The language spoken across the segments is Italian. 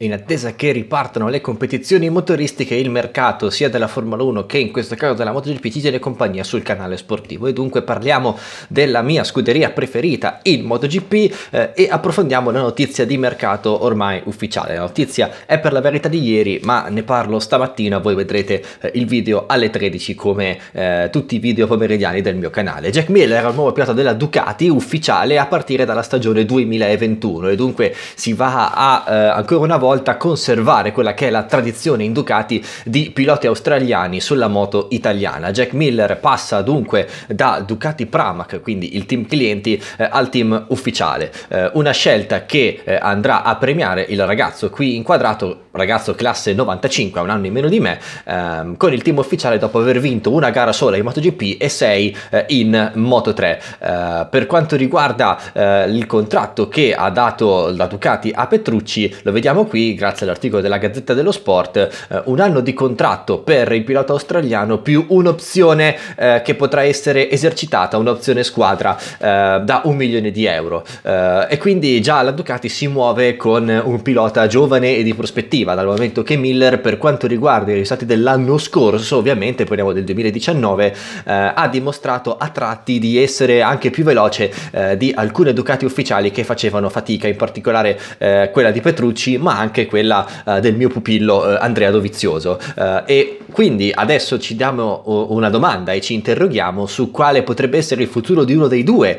In attesa che ripartano le competizioni motoristiche e il mercato sia della Formula 1 che in questo caso della MotoGP ci tiene compagnia sul canale sportivo e dunque parliamo della mia scuderia preferita il MotoGP eh, e approfondiamo la notizia di mercato ormai ufficiale. La notizia è per la verità di ieri ma ne parlo stamattina, voi vedrete eh, il video alle 13 come eh, tutti i video pomeridiani del mio canale. Jack Miller era il nuovo pilota della Ducati ufficiale a partire dalla stagione 2021 e dunque si va a eh, ancora una volta volta conservare quella che è la tradizione in Ducati di piloti australiani sulla moto italiana. Jack Miller passa dunque da Ducati Pramac, quindi il team clienti, eh, al team ufficiale. Eh, una scelta che eh, andrà a premiare il ragazzo qui inquadrato, ragazzo classe 95, ha un anno in meno di me, ehm, con il team ufficiale dopo aver vinto una gara sola in MotoGP e 6 eh, in Moto3. Eh, per quanto riguarda eh, il contratto che ha dato la Ducati a Petrucci, lo vediamo qui qui, grazie all'articolo della Gazzetta dello Sport, eh, un anno di contratto per il pilota australiano più un'opzione eh, che potrà essere esercitata, un'opzione squadra eh, da un milione di euro. Eh, e quindi già la Ducati si muove con un pilota giovane e di prospettiva, dal momento che Miller, per quanto riguarda i risultati dell'anno scorso, ovviamente parliamo del 2019, eh, ha dimostrato a tratti di essere anche più veloce eh, di alcune Ducati ufficiali che facevano fatica, in particolare quella di Petrucci, ma anche anche quella uh, del mio pupillo uh, Andrea Dovizioso. Uh, e quindi adesso ci diamo una domanda e ci interroghiamo su quale potrebbe essere il futuro di uno dei due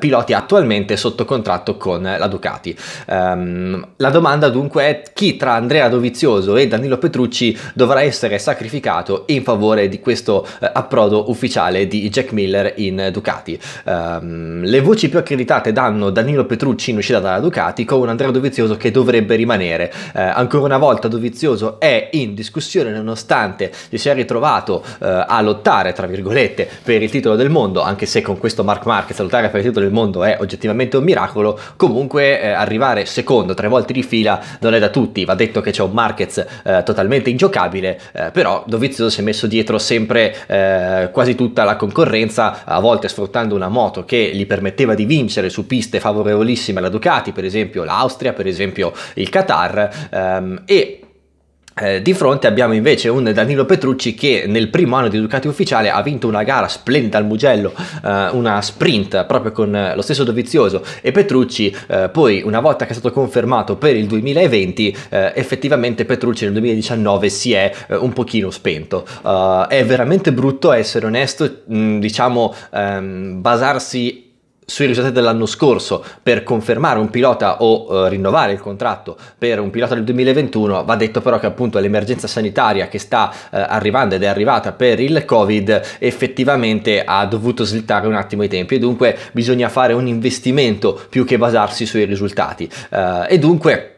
piloti attualmente sotto contratto con la Ducati. Um, la domanda dunque è chi tra Andrea Dovizioso e Danilo Petrucci dovrà essere sacrificato in favore di questo approdo ufficiale di Jack Miller in Ducati. Um, le voci più accreditate danno Danilo Petrucci in uscita dalla Ducati con un Andrea Dovizioso che dovrebbe rimanere genere. Eh, ancora una volta Dovizioso è in discussione nonostante si sia ritrovato eh, a lottare, tra virgolette, per il titolo del mondo, anche se con questo Mark Marquez lottare per il titolo del mondo è oggettivamente un miracolo, comunque eh, arrivare secondo tre volte di fila non è da tutti, va detto che c'è un Marquez eh, totalmente ingiocabile, eh, però Dovizioso si è messo dietro sempre eh, quasi tutta la concorrenza, a volte sfruttando una moto che gli permetteva di vincere su piste favorevolissime alla Ducati, per esempio l'Austria, per esempio il Qatar, VAR um, ehm, e eh, di fronte abbiamo invece un Danilo Petrucci che nel primo anno di Ducati ufficiale ha vinto una gara splendida al Mugello, eh, una sprint proprio con eh, lo stesso Dovizioso e Petrucci poi una volta che è stato confermato per il 2020 effettivamente Petrucci nel 2019 si è un pochino spento. è veramente brutto essere onesto, mm, diciamo ehm, basarsi sui risultati dell'anno scorso per confermare un pilota o eh, rinnovare il contratto per un pilota del 2021 va detto però che appunto l'emergenza sanitaria che sta eh, arrivando ed è arrivata per il covid effettivamente ha dovuto slittare un attimo i tempi e dunque bisogna fare un investimento più che basarsi sui risultati eh, e dunque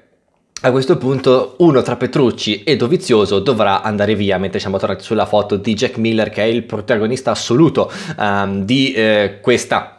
a questo punto uno tra Petrucci e Dovizioso dovrà andare via, mentre siamo tornati sulla foto di Jack Miller che è il protagonista assoluto um, di eh, questa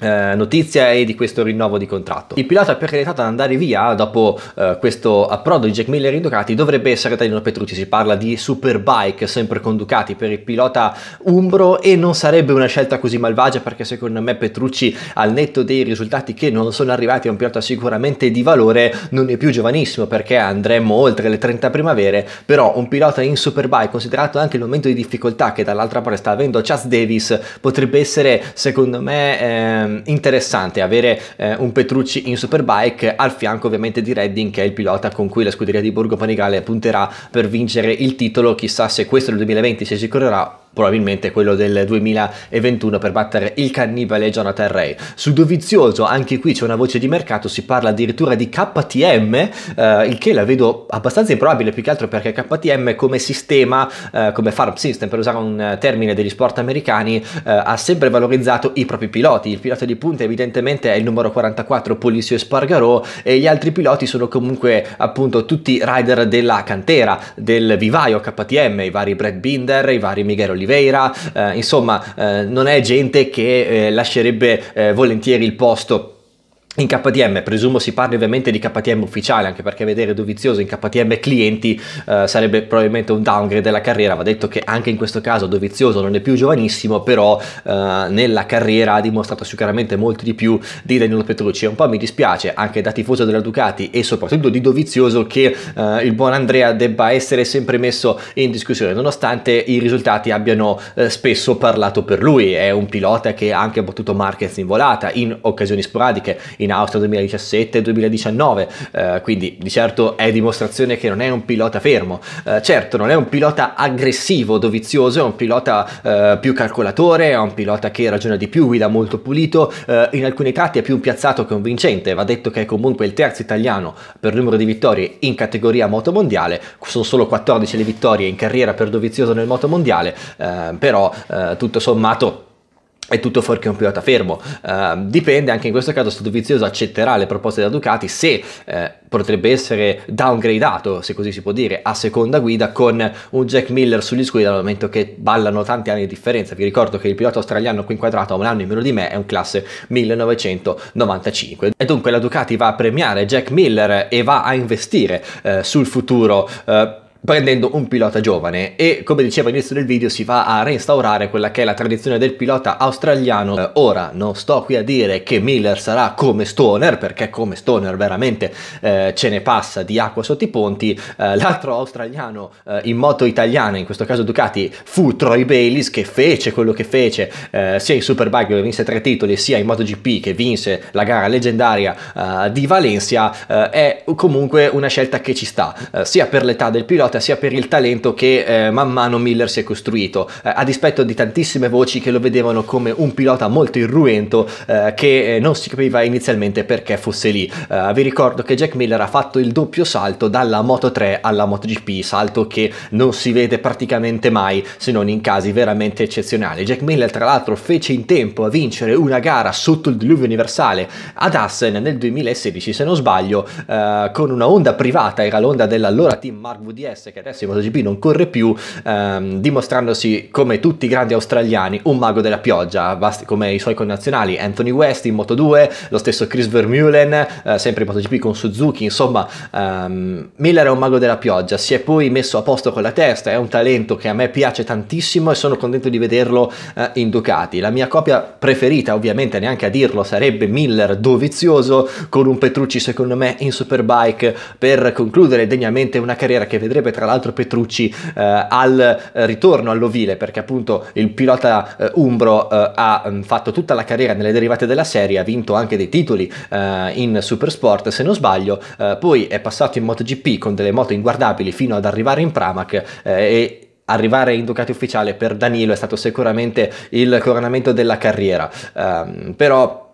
eh, notizia e di questo rinnovo di contratto. Il pilota più accreditato ad andare via dopo eh, questo approdo di Jack Miller in Ducati dovrebbe essere Danilo Petrucci, si parla di Superbike sempre con Ducati per il pilota Umbro e non sarebbe una scelta così malvagia perché secondo me Petrucci al netto dei risultati che non sono arrivati è un pilota sicuramente di valore, non è più giovanissimo perché andremo oltre le 30 primavere, però un pilota in Superbike considerato anche il momento di difficoltà che dall'altra parte sta avendo Chas Davis potrebbe essere secondo me eh, ehm, interessante avere eh, un Petrucci in Superbike al fianco ovviamente di Redding che è il pilota con cui la scuderia di Borgo Panigale punterà per vincere il titolo, chissà se questo nel 2020 si assicurerà probabilmente quello del 2021 per battere il cannibale Jonathan Ray. Su Dovizioso, anche qui c'è una voce di mercato, si parla addirittura di KTM, eh, il che la vedo abbastanza improbabile, più che altro perché KTM come sistema, eh, come farm system, per usare un eh, termine degli sport americani, eh, ha sempre valorizzato i propri piloti. Il pilota di punta evidentemente è il numero 44 Polizio Espargarò e gli altri piloti sono comunque appunto tutti rider della cantera, del vivaio KTM, i vari Brad Binder, i vari Miguel Oliveira, Oliveira, eh, insomma eh, non è gente che eh, lascerebbe eh, volentieri il posto in KTM, presumo si parli ovviamente di KTM ufficiale, anche perché vedere Dovizioso in KTM clienti eh, sarebbe probabilmente un downgrade della carriera, va detto che anche in questo caso Dovizioso non è più giovanissimo, però eh, nella carriera ha dimostrato sicuramente molto di più di Danilo Petrucci, un po' mi dispiace anche da tifoso della Ducati e soprattutto di Dovizioso che eh, il buon Andrea debba essere sempre messo in discussione, nonostante i risultati abbiano eh, spesso parlato per lui, è un pilota che ha anche battuto Marquez in volata, in occasioni sporadiche, in Austria 2017-2019, eh, quindi di certo è dimostrazione che non è un pilota fermo, eh, certo non è un pilota aggressivo, dovizioso, è un pilota eh, più calcolatore, è un pilota che ragiona di più, guida molto pulito, eh, in alcuni tratti è più un piazzato che un vincente, va detto che è comunque il terzo italiano per numero di vittorie in categoria moto mondiale, sono solo 14 le vittorie in carriera per dovizioso nel moto mondiale, eh, però eh, tutto sommato è tutto fuorché un pilota fermo. Uh, dipende anche in questo caso se Dovizioso accetterà le proposte da Ducati, se eh, potrebbe essere downgradato, se così si può dire, a seconda guida con un Jack Miller sugli scudi dal momento che ballano tanti anni di differenza. Vi ricordo che il pilota australiano qui inquadrato a un anno in meno di me è un classe 1995. E dunque la Ducati va a premiare Jack Miller e va a investire eh, sul futuro. Eh, prendendo un pilota giovane e come dicevo all'inizio del video si va a reinstaurare quella che è la tradizione del pilota australiano eh, ora non sto qui a dire che Miller sarà come Stoner perché come Stoner veramente eh, ce ne passa di acqua sotto i ponti eh, l'altro australiano eh, in moto italiana in questo caso Ducati fu Troy Bayliss che fece quello che fece eh, sia in Superbike dove vinse tre titoli sia in MotoGP che vinse la gara leggendaria eh, di Valencia è comunque una scelta che ci sta sia per l'età del pilota nota sia per il talento che eh, man mano Miller si è costruito, eh, a dispetto di tantissime voci che lo vedevano come un pilota molto irruento eh, che eh, non si capiva inizialmente perché fosse lì. Eh, vi ricordo che Jack Miller ha fatto il doppio salto dalla Moto 3 alla MotoGP, salto che non si vede praticamente mai se non in casi veramente eccezionali. Jack Miller tra l'altro fece in tempo a vincere una gara sotto il diluvio universale ad Assen nel 2016 se non sbaglio eh, con una onda privata, era l'onda dell'allora team Mark VDS Guinness, che adesso in MotoGP non corre più, ehm, dimostrandosi come tutti i grandi australiani un mago della pioggia, come i suoi connazionali Anthony West in Moto2, lo stesso Chris Vermeulen, eh, sempre in MotoGP con Suzuki, insomma ehm, Miller è un mago della pioggia, si è poi messo a posto con la testa, è un talento che a me piace tantissimo e sono contento di vederlo eh, in Ducati. La mia copia preferita, ovviamente neanche a dirlo, sarebbe Miller dovizioso con un Petrucci secondo me in Superbike per concludere degnamente una carriera che vedrebbe tra l'altro Petrucci eh, al eh, ritorno all'ovile perché appunto il pilota eh, Umbro eh, ha mm, fatto tutta la carriera nelle derivate della serie, ha vinto anche dei titoli eh, in Supersport se non sbaglio, poi è passato in MotoGP con delle moto inguardabili fino ad arrivare in Pramac e arrivare in Ducati ufficiale per Danilo è stato sicuramente il coronamento della carriera, um, però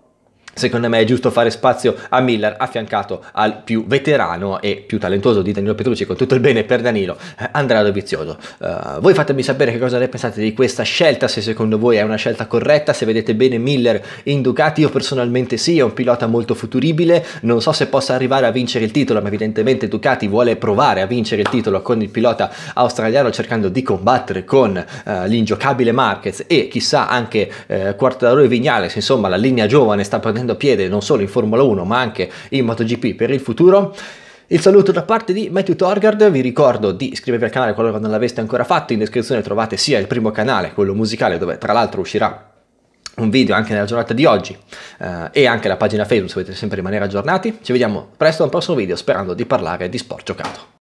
secondo me è giusto fare spazio a Miller affiancato al più veterano e più talentuoso di Danilo Petrucci con tutto il bene per Danilo eh, Andrea Dovizioso uh, voi fatemi sapere che cosa ne pensate di questa scelta se secondo voi è una scelta corretta se vedete bene Miller in Ducati io personalmente sì è un pilota molto futuribile non so se possa arrivare a vincere il titolo ma evidentemente Ducati vuole provare a vincere il titolo con il pilota australiano cercando di combattere con uh, l'ingiocabile Marquez e chissà anche uh, Quartararo e Vignales insomma la linea giovane sta prendendo prendendo piede non solo in Formula 1 ma anche in MotoGP per il futuro. Il saluto da parte di Matthew Torgard, vi ricordo di iscrivervi al canale qualora non l'aveste ancora fatto, in descrizione trovate sia il primo canale, quello musicale, dove tra l'altro uscirà un video anche nella giornata di oggi eh, e anche la pagina Facebook se volete sempre rimanere aggiornati. Ci vediamo presto al prossimo video sperando di parlare di sport giocato.